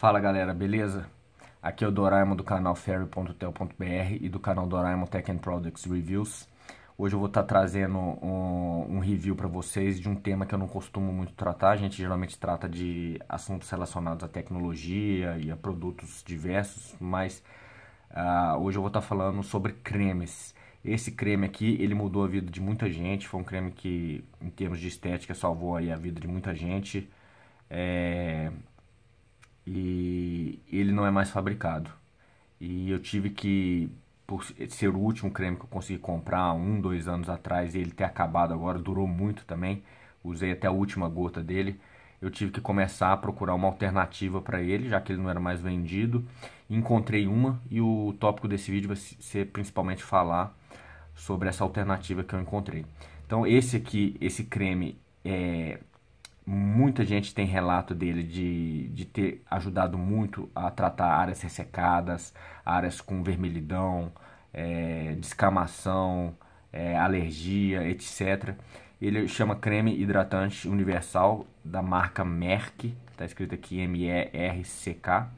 Fala galera, beleza? Aqui é o Doraemon do canal ferry.tel.br e do canal Doraemon Tech and Products Reviews. Hoje eu vou estar tá trazendo um, um review para vocês de um tema que eu não costumo muito tratar. A gente geralmente trata de assuntos relacionados à tecnologia e a produtos diversos, mas uh, hoje eu vou estar tá falando sobre cremes. Esse creme aqui, ele mudou a vida de muita gente, foi um creme que, em termos de estética, salvou aí a vida de muita gente. É, e ele não é mais fabricado. E eu tive que, por ser o último creme que eu consegui comprar um, dois anos atrás, e ele ter acabado agora, durou muito também, usei até a última gota dele. Eu tive que começar a procurar uma alternativa para ele, já que ele não era mais vendido. Encontrei uma e o tópico desse vídeo vai ser principalmente falar sobre essa alternativa que eu encontrei. Então esse aqui, esse creme é, Muita gente tem relato dele de, de ter ajudado muito a tratar áreas ressecadas, áreas com vermelhidão, é, descamação, é, alergia, etc. Ele chama creme hidratante universal da marca Merck, está escrito aqui M-E-R-C-K.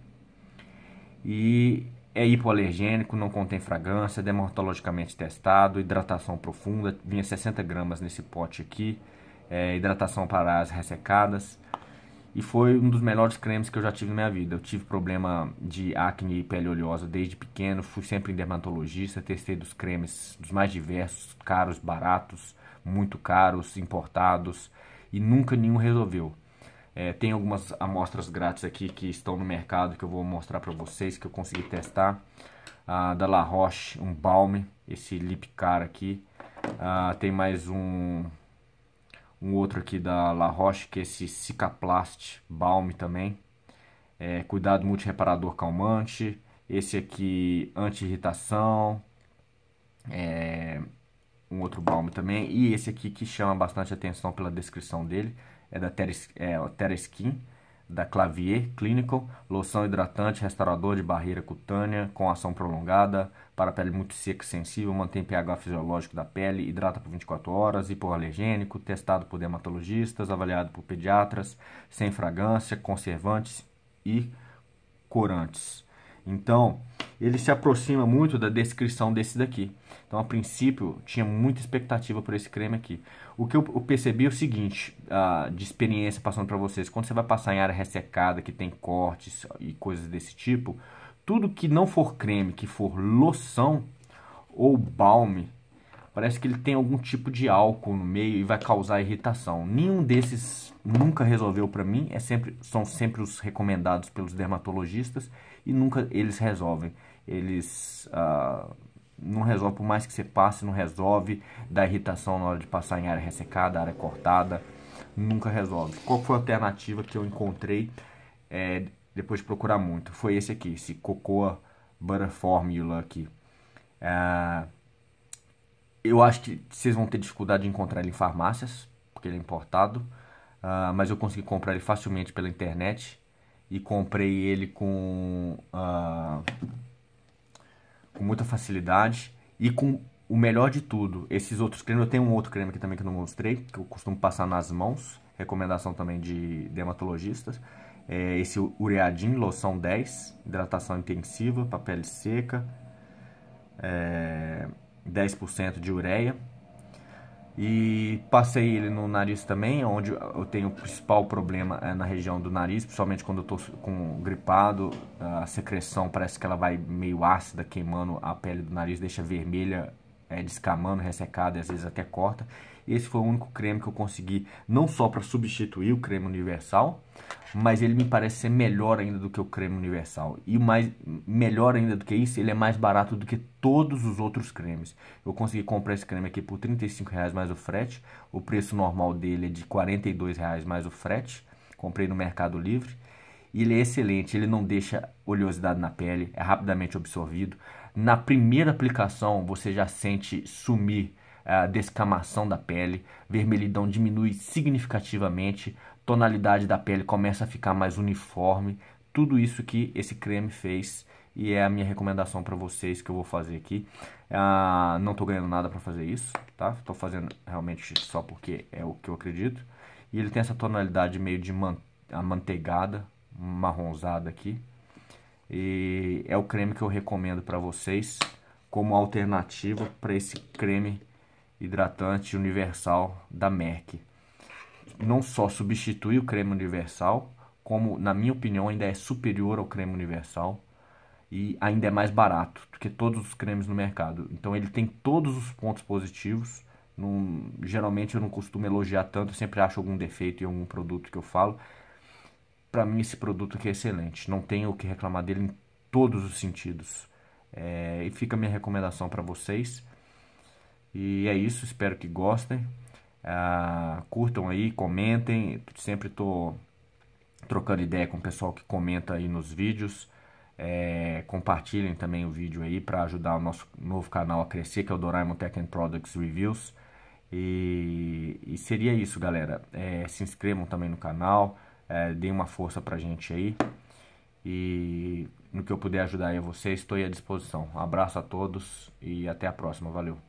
E é hipoalergênico, não contém fragrância, dermatologicamente testado, hidratação profunda, vinha 60 gramas nesse pote aqui é, hidratação para as ressecadas. E foi um dos melhores cremes que eu já tive na minha vida. Eu tive problema de acne e pele oleosa desde pequeno, fui sempre em dermatologista, testei dos cremes dos mais diversos, caros, baratos, muito caros, importados, e nunca nenhum resolveu. É, tem algumas amostras grátis aqui que estão no mercado que eu vou mostrar para vocês, que eu consegui testar. Ah, da La Roche, um balme, esse lip car aqui. Ah, tem mais um um outro aqui da La Roche, que é esse Cicaplast Balm também. É, cuidado multireparador calmante. Esse aqui, anti-irritação. É, um outro balme também. E esse aqui que chama bastante atenção pela descrição dele. É da é, Terra Skin da Clavier Clinical, loção hidratante, restaurador de barreira cutânea, com ação prolongada, para pele muito seca e sensível, mantém pH fisiológico da pele, hidrata por 24 horas, hipoalergênico, testado por dermatologistas, avaliado por pediatras, sem fragrância, conservantes e corantes. Então, ele se aproxima muito da descrição desse daqui. Então, a princípio, tinha muita expectativa por esse creme aqui. O que eu percebi é o seguinte, uh, de experiência passando para vocês, quando você vai passar em área ressecada, que tem cortes e coisas desse tipo, tudo que não for creme, que for loção ou balme, parece que ele tem algum tipo de álcool no meio e vai causar irritação. Nenhum desses nunca resolveu para mim, é sempre, são sempre os recomendados pelos dermatologistas e nunca eles resolvem eles ah, não resolvem, por mais que você passe, não resolve. Da irritação na hora de passar em área ressecada, área cortada, nunca resolve. Qual foi a alternativa que eu encontrei é, depois de procurar muito? Foi esse aqui, esse Cocoa Butter Formula aqui. É, eu acho que vocês vão ter dificuldade de encontrar ele em farmácias, porque ele é importado. Uh, mas eu consegui comprar ele facilmente pela internet e comprei ele com uh, com muita facilidade e com o melhor de tudo, esses outros cremes, eu tenho um outro creme aqui também que eu não mostrei, que eu costumo passar nas mãos, recomendação também de dermatologistas, é esse Ureadin Loção 10, hidratação intensiva para pele seca, é 10% de ureia, e passei ele no nariz também, onde eu tenho o principal problema é na região do nariz, principalmente quando eu tô com gripado, a secreção parece que ela vai meio ácida, queimando a pele do nariz, deixa vermelha, é, descamando, ressecada, às vezes até corta. Esse foi o único creme que eu consegui, não só para substituir o creme universal, mas ele me parece ser melhor ainda do que o creme universal. E mais melhor ainda do que isso, ele é mais barato do que todos os outros cremes. Eu consegui comprar esse creme aqui por R$35,00 mais o frete. O preço normal dele é de R$42,00 mais o frete. Comprei no Mercado Livre. E ele é excelente, ele não deixa oleosidade na pele, é rapidamente absorvido. Na primeira aplicação, você já sente sumir a descamação da pele, vermelhidão diminui significativamente, tonalidade da pele começa a ficar mais uniforme, tudo isso que esse creme fez e é a minha recomendação para vocês que eu vou fazer aqui. Ah, não estou ganhando nada para fazer isso, tá? Tô fazendo realmente só porque é o que eu acredito. E ele tem essa tonalidade meio de man amanteigada, marronzada aqui. E é o creme que eu recomendo para vocês como alternativa para esse creme hidratante universal da Merck. Não só substitui o creme universal, como, na minha opinião, ainda é superior ao creme universal e ainda é mais barato do que todos os cremes no mercado. Então ele tem todos os pontos positivos. Não, geralmente eu não costumo elogiar tanto, sempre acho algum defeito em algum produto que eu falo. Para mim esse produto aqui é excelente, não tenho o que reclamar dele em todos os sentidos. É, e fica a minha recomendação para vocês. E é isso, espero que gostem. Ah, curtam aí, comentem. Sempre tô trocando ideia com o pessoal que comenta aí nos vídeos. É, compartilhem também o vídeo aí para ajudar o nosso novo canal a crescer, que é o Doraemon Tech and Products Reviews. E, e seria isso, galera. É, se inscrevam também no canal, é, deem uma força pra gente aí. E no que eu puder ajudar aí vocês, estou à disposição. Um abraço a todos e até a próxima. Valeu!